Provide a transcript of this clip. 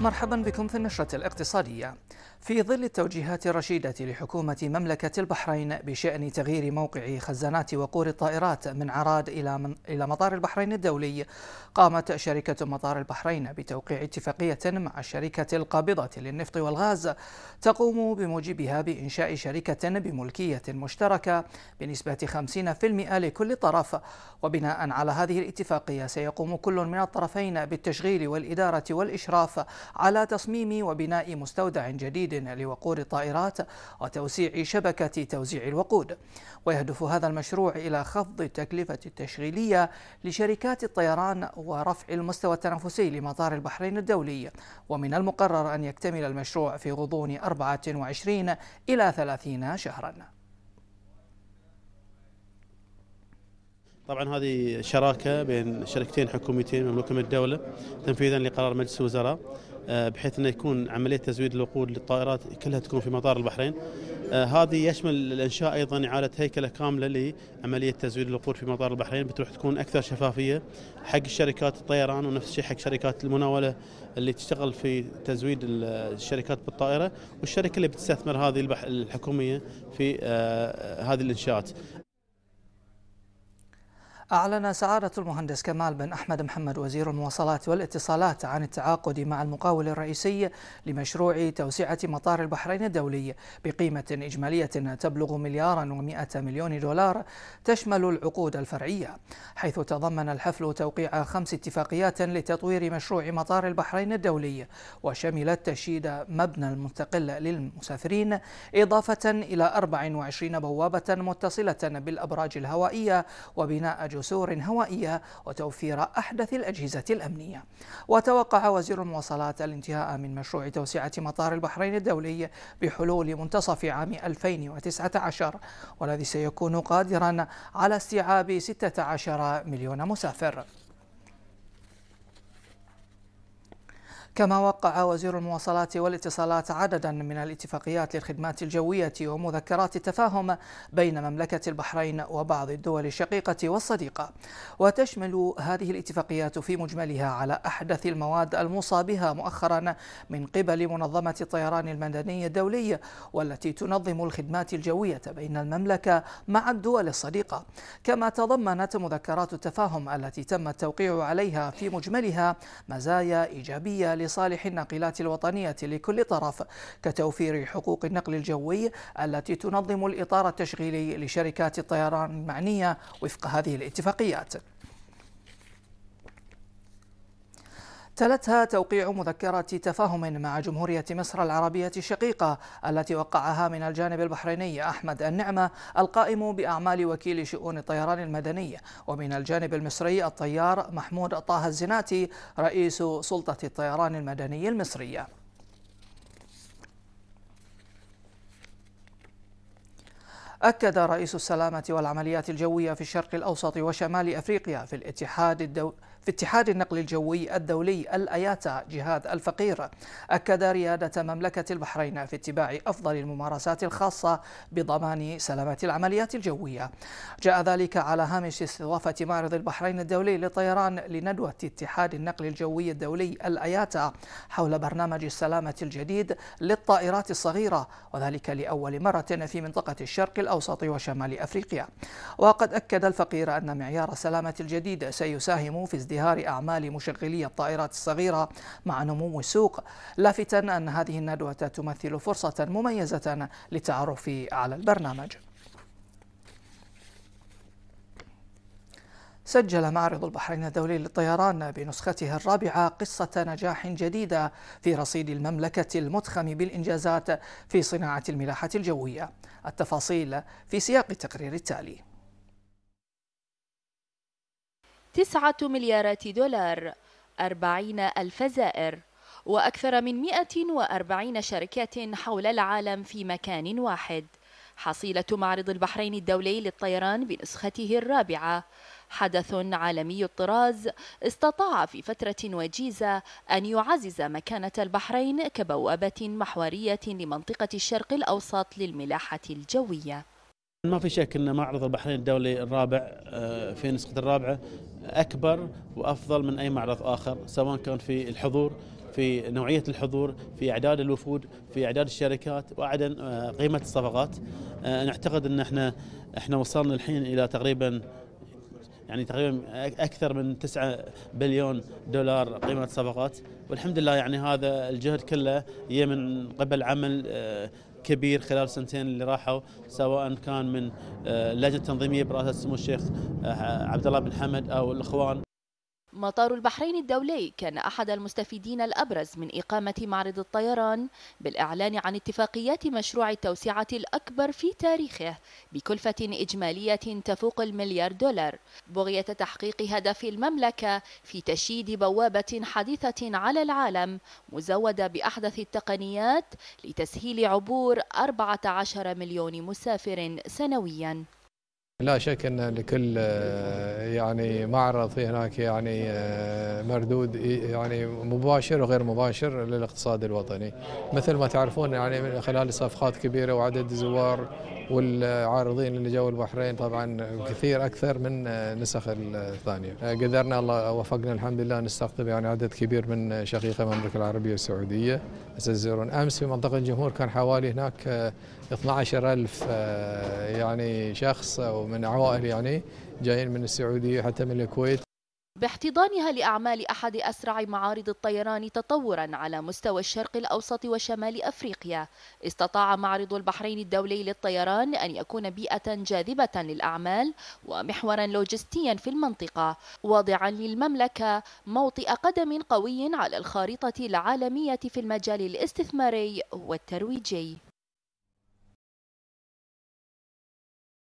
مرحبا بكم في النشرة الاقتصادية في ظل التوجيهات الرشيدة لحكومة مملكة البحرين بشأن تغيير موقع خزانات وقور الطائرات من عراد إلى من إلى مطار البحرين الدولي، قامت شركة مطار البحرين بتوقيع اتفاقية مع الشركة القابضة للنفط والغاز تقوم بموجبها بإنشاء شركة بملكية مشتركة بنسبة 50% لكل طرف، وبناء على هذه الاتفاقية سيقوم كل من الطرفين بالتشغيل والإدارة والإشراف على تصميم وبناء مستودع جديد جديد لوقود الطائرات وتوسيع شبكة توزيع الوقود ويهدف هذا المشروع إلى خفض التكلفة التشغيلية لشركات الطيران ورفع المستوى التنافسي لمطار البحرين الدولي ومن المقرر أن يكتمل المشروع في غضون 24 إلى 30 شهراً طبعا هذه شراكه بين شركتين حكوميتين مملوكه من الدوله تنفيذا لقرار مجلس الوزراء آه، بحيث انه يكون عمليه تزويد الوقود للطائرات كلها تكون في مطار البحرين. آه، هذه يشمل الانشاء ايضا اعاده هيكله كامله لعمليه تزويد الوقود في مطار البحرين بتروح تكون اكثر شفافيه حق شركات الطيران ونفس الشيء حق شركات المناوله اللي تشتغل في تزويد الشركات بالطائره والشركه اللي بتستثمر هذه الحكوميه في آه، هذه الانشاءات. أعلن سعادة المهندس كمال بن أحمد محمد وزير المواصلات والاتصالات عن التعاقد مع المقاول الرئيسي لمشروع توسعة مطار البحرين الدولي بقيمة إجمالية تبلغ مليارا و100 مليون دولار تشمل العقود الفرعية حيث تضمن الحفل توقيع خمس اتفاقيات لتطوير مشروع مطار البحرين الدولي وشملت تشييد مبنى المستقل للمسافرين إضافة إلى 24 بوابة متصلة بالأبراج الهوائية وبناء جسور هوائية وتوفير أحدث الأجهزة الأمنية وتوقع وزير المواصلات الانتهاء من مشروع توسعة مطار البحرين الدولي بحلول منتصف عام 2019 والذي سيكون قادرا على استيعاب 16 مليون مسافر كما وقع وزير المواصلات والاتصالات عددا من الاتفاقيات للخدمات الجوية ومذكرات التفاهم بين مملكة البحرين وبعض الدول الشقيقة والصديقة وتشمل هذه الاتفاقيات في مجملها على أحدث المواد الموصى بها مؤخرا من قبل منظمة الطيران المدني الدولي والتي تنظم الخدمات الجوية بين المملكة مع الدول الصديقة كما تضمنت مذكرات التفاهم التي تم التوقيع عليها في مجملها مزايا إيجابية لصالح الناقلات الوطنية لكل طرف كتوفير حقوق النقل الجوي التي تنظم الإطار التشغيلي لشركات الطيران المعنية وفق هذه الاتفاقيات تلتها توقيع مذكرة تفاهم مع جمهورية مصر العربية الشقيقة التي وقعها من الجانب البحريني أحمد النعمة القائم بأعمال وكيل شؤون الطيران المدني ومن الجانب المصري الطيار محمود طه الزناتي رئيس سلطة الطيران المدني المصرية أكد رئيس السلامة والعمليات الجوية في الشرق الأوسط وشمال أفريقيا في الاتحاد الدولي في اتحاد النقل الجوي الدولي الأياتا جهاد الفقير أكد ريادة مملكة البحرين في اتباع أفضل الممارسات الخاصة بضمان سلامة العمليات الجوية جاء ذلك على هامش استضافة معرض البحرين الدولي للطيران لندوة اتحاد النقل الجوي الدولي الأياتا حول برنامج السلامة الجديد للطائرات الصغيرة وذلك لأول مرة في منطقة الشرق الأوسط وشمال أفريقيا وقد أكد الفقير أن معيار السلامة الجديد سيساهم في ازدياد ازدهار أعمال مشغلي الطائرات الصغيرة مع نمو السوق لافتا أن هذه الندوة تمثل فرصة مميزة للتعرف على البرنامج سجل معرض البحرين الدولي للطيران بنسخته الرابعة قصة نجاح جديدة في رصيد المملكة المتخم بالإنجازات في صناعة الملاحة الجوية التفاصيل في سياق التقرير التالي تسعة مليارات دولار أربعين ألف زائر وأكثر من 140 شركة حول العالم في مكان واحد حصيلة معرض البحرين الدولي للطيران بنسخته الرابعة حدث عالمي الطراز استطاع في فترة وجيزة أن يعزز مكانة البحرين كبوابة محورية لمنطقة الشرق الأوسط للملاحة الجوية ما في شك ان معرض البحرين الدولي الرابع آه، في نسخة الرابعة أكبر وأفضل من أي معرض آخر سواء كان في الحضور في نوعية الحضور في أعداد الوفود في أعداد الشركات وعدم آه، قيمة الصفقات آه، نعتقد أن احنا احنا وصلنا الحين إلى تقريبا يعني تقريبا اكثر من 9 بليون دولار قيمه الصفقات والحمد لله يعني هذا الجهد كله جاء من قبل عمل كبير خلال السنتين اللي راحوا سواء كان من آه، لجنه تنظيميه برئاسه سمو الشيخ آه، عبد الله بن حمد او الاخوان مطار البحرين الدولي كان أحد المستفيدين الأبرز من إقامة معرض الطيران بالإعلان عن اتفاقيات مشروع التوسعة الأكبر في تاريخه بكلفة إجمالية تفوق المليار دولار بغية تحقيق هدف المملكة في تشييد بوابة حديثة على العالم مزودة بأحدث التقنيات لتسهيل عبور 14 مليون مسافر سنوياً لا شك ان لكل آه، يعني معرض في هناك يعني آه، مردود يعني مباشر وغير مباشر للاقتصاد الوطني مثل ما تعرفون يعني من خلال صفقات كبيره وعدد زوار والعارضين اللي جو البحرين طبعا كثير اكثر من النسخ الثانيه قدرنا الله وفقنا الحمد لله نستقطب يعني عدد كبير من شقيقه المملكه العربيه السعوديه يزورون امس في منطقه الجمهور كان حوالي هناك 12000 آه، يعني شخص ومن عوائل يعني جايين من السعوديه حتى من الكويت باحتضانها لأعمال أحد أسرع معارض الطيران تطورا على مستوى الشرق الأوسط وشمال أفريقيا استطاع معرض البحرين الدولي للطيران أن يكون بيئة جاذبة للأعمال ومحورا لوجستيا في المنطقة واضعا للمملكة موطئ قدم قوي على الخارطة العالمية في المجال الاستثماري والترويجي